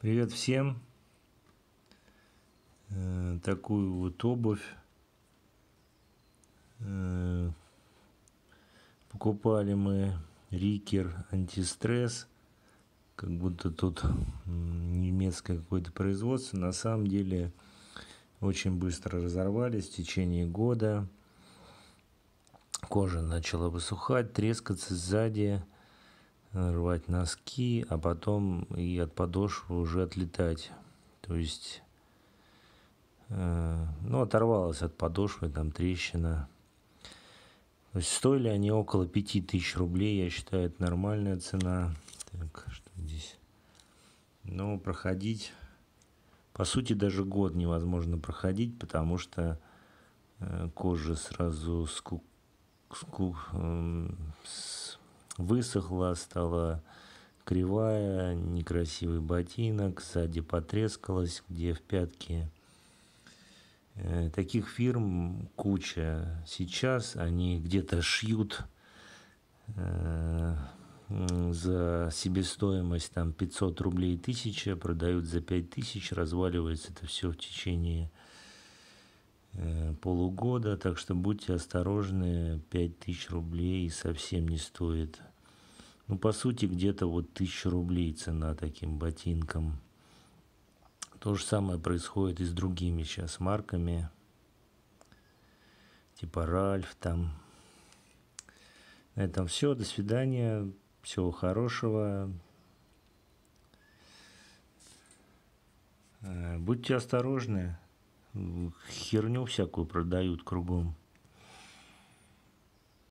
Привет всем! Э, такую вот обувь э, покупали мы Рикер антистресс, как будто тут немецкое какое-то производство. На самом деле очень быстро разорвались в течение года. Кожа начала высухать, трескаться сзади рвать носки, а потом и от подошвы уже отлетать. То есть, э, ну, оторвалась от подошвы, там трещина. То есть стоили они около 5000 рублей, я считаю, это нормальная цена. Так, что здесь? Ну, проходить, по сути, даже год невозможно проходить, потому что э, кожа сразу ску, ску, э, с высохла, стала кривая, некрасивый ботинок, сзади потрескалась, где в пятке. Э, таких фирм куча. Сейчас они где-то шьют э, за себестоимость там 500 рублей 1000, продают за 5000, разваливается это все в течение э, полугода, так что будьте осторожны, 5000 рублей совсем не стоит ну, по сути, где-то вот 1000 рублей цена таким ботинкам. То же самое происходит и с другими сейчас марками. Типа Ральф там. На этом все. До свидания. Всего хорошего. Э, будьте осторожны. Херню всякую продают кругом.